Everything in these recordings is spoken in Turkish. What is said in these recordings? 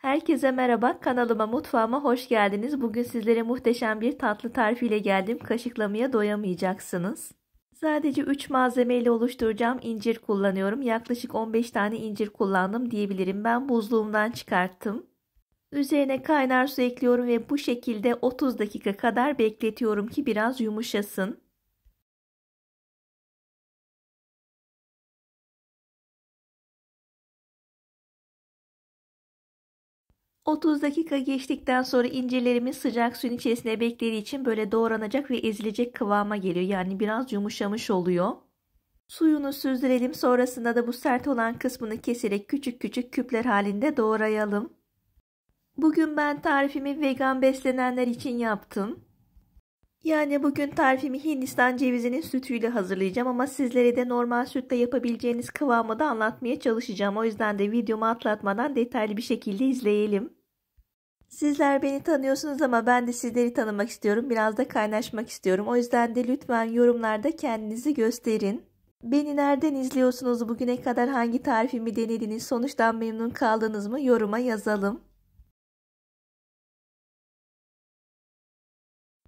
Herkese merhaba. Kanalıma mutfağıma hoş geldiniz. Bugün sizlere muhteşem bir tatlı tarifiyle geldim. Kaşıklamaya doyamayacaksınız. Sadece 3 malzemeyle oluşturacağım. Incir kullanıyorum. Yaklaşık 15 tane incir kullandım diyebilirim. Ben buzluğumdan çıkarttım. Üzerine kaynar su ekliyorum ve bu şekilde 30 dakika kadar bekletiyorum ki biraz yumuşasın. 30 dakika geçtikten sonra incelerimiz sıcak suyun içerisine beklediği için böyle doğranacak ve ezilecek kıvama geliyor. Yani biraz yumuşamış oluyor. Suyunu süzdürelim sonrasında da bu sert olan kısmını keserek küçük küçük küpler halinde doğrayalım. Bugün ben tarifimi vegan beslenenler için yaptım. Yani bugün tarifimi Hindistan cevizinin sütüyle hazırlayacağım ama sizlere de normal sütle yapabileceğiniz kıvamı da anlatmaya çalışacağım. O yüzden de videomu atlatmadan detaylı bir şekilde izleyelim. Sizler beni tanıyorsunuz ama ben de sizleri tanımak istiyorum. Biraz da kaynaşmak istiyorum. O yüzden de lütfen yorumlarda kendinizi gösterin. Beni nereden izliyorsunuz? Bugüne kadar hangi tarifimi denediniz? Sonuçtan memnun kaldınız mı? Yoruma yazalım.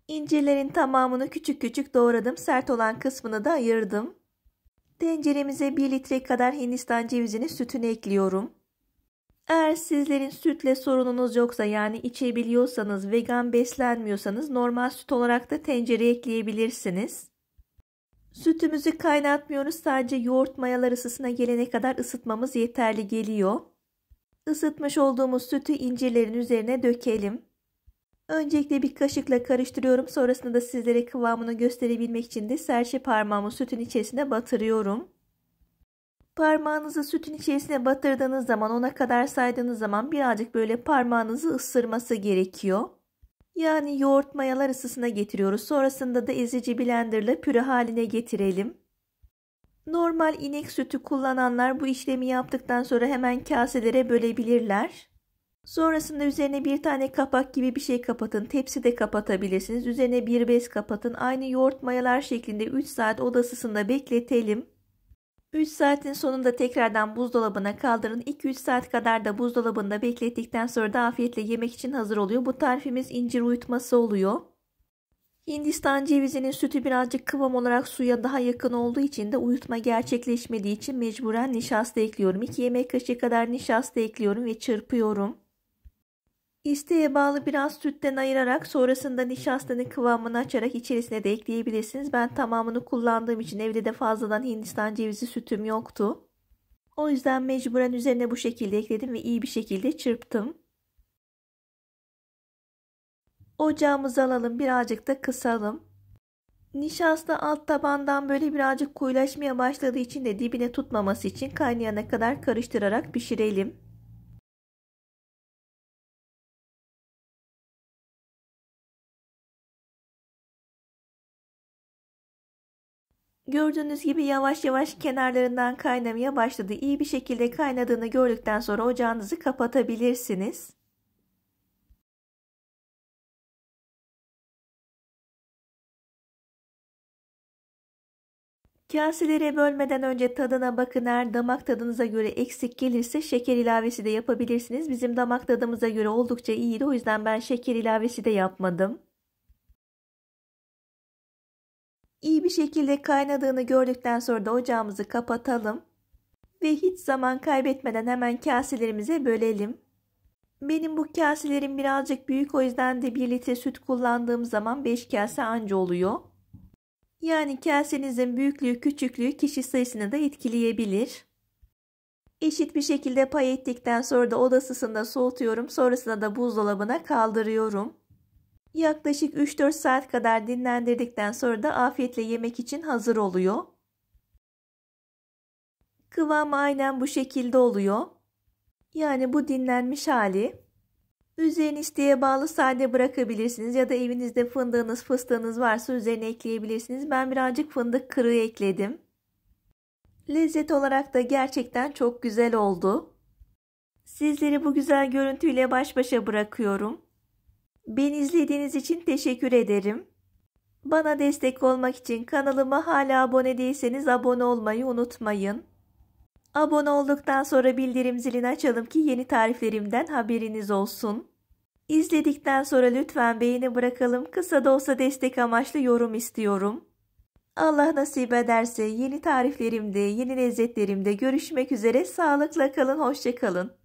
İncirlerin tamamını küçük küçük doğradım. Sert olan kısmını da ayırdım. Tenceremize 1 litre kadar Hindistan cevizini sütünü ekliyorum. Eğer sizlerin sütle sorununuz yoksa yani içebiliyorsanız, vegan beslenmiyorsanız normal süt olarak da tencereye ekleyebilirsiniz. Sütümüzü kaynatmıyoruz sadece yoğurt mayaları ısısına gelene kadar ısıtmamız yeterli geliyor. Isıtmış olduğumuz sütü incirlerin üzerine dökelim. Öncelikle bir kaşıkla karıştırıyorum sonrasında da sizlere kıvamını gösterebilmek için de serçe parmağımı sütün içerisine batırıyorum. Parmağınızı sütün içerisine batırdığınız zaman ona kadar saydığınız zaman birazcık böyle parmağınızı ısırması gerekiyor. Yani yoğurt mayalar ısısına getiriyoruz. Sonrasında da ezici blenderla püre haline getirelim. Normal inek sütü kullananlar bu işlemi yaptıktan sonra hemen kaselere bölebilirler. Sonrasında üzerine bir tane kapak gibi bir şey kapatın. Tepsi de kapatabilirsiniz. Üzerine bir bez kapatın. Aynı yoğurt mayalar şeklinde 3 saat oda ısısında bekletelim. 3 saatin sonunda tekrardan buzdolabına kaldırın. 2-3 saat kadar da buzdolabında beklettikten sonra da afiyetle yemek için hazır oluyor. Bu tarifimiz incir uyutması oluyor. Hindistan cevizinin sütü birazcık kıvam olarak suya daha yakın olduğu için de uyutma gerçekleşmediği için mecburen nişasta ekliyorum. 2 yemek kaşığı kadar nişasta ekliyorum ve çırpıyorum. İsteğe bağlı biraz sütten ayırarak sonrasında nişastanın kıvamını açarak içerisine de ekleyebilirsiniz. Ben tamamını kullandığım için evde de fazladan hindistan cevizi sütüm yoktu. O yüzden mecburen üzerine bu şekilde ekledim ve iyi bir şekilde çırptım. Ocağımızı alalım birazcık da kısalım. Nişasta alt tabandan böyle birazcık koyulaşmaya başladığı için de dibine tutmaması için kaynayana kadar karıştırarak pişirelim. Gördüğünüz gibi yavaş yavaş kenarlarından kaynamaya başladı. İyi bir şekilde kaynadığını gördükten sonra ocağınızı kapatabilirsiniz. Kaselere bölmeden önce tadına bakın eğer damak tadınıza göre eksik gelirse şeker ilavesi de yapabilirsiniz. Bizim damak tadımıza göre oldukça iyiydi o yüzden ben şeker ilavesi de yapmadım. iyi bir şekilde kaynadığını gördükten sonra da ocağımızı kapatalım. Ve hiç zaman kaybetmeden hemen kaselerimize bölelim. Benim bu kaselerim birazcık büyük o yüzden de 1 litre süt kullandığım zaman 5 kase anca oluyor. Yani kasenizin büyüklüğü küçüklüğü kişi sayısını da etkileyebilir. Eşit bir şekilde pay ettikten sonra da odasısında soğutuyorum sonrasında da buzdolabına kaldırıyorum. Yaklaşık 3-4 saat kadar dinlendirdikten sonra da afiyetle yemek için hazır oluyor. Kıvamı aynen bu şekilde oluyor. Yani bu dinlenmiş hali. Üzerini isteğe bağlı sade bırakabilirsiniz ya da evinizde fındığınız fıstığınız varsa üzerine ekleyebilirsiniz. Ben birazcık fındık kırığı ekledim. Lezzet olarak da gerçekten çok güzel oldu. Sizleri bu güzel görüntüyle baş başa bırakıyorum. Beni izlediğiniz için teşekkür ederim. Bana destek olmak için kanalıma hala abone değilseniz abone olmayı unutmayın. Abone olduktan sonra bildirim zilini açalım ki yeni tariflerimden haberiniz olsun. İzledikten sonra lütfen beğeni bırakalım. Kısa da olsa destek amaçlı yorum istiyorum. Allah nasip ederse yeni tariflerimde, yeni lezzetlerimde görüşmek üzere. Sağlıkla kalın, hoşça kalın.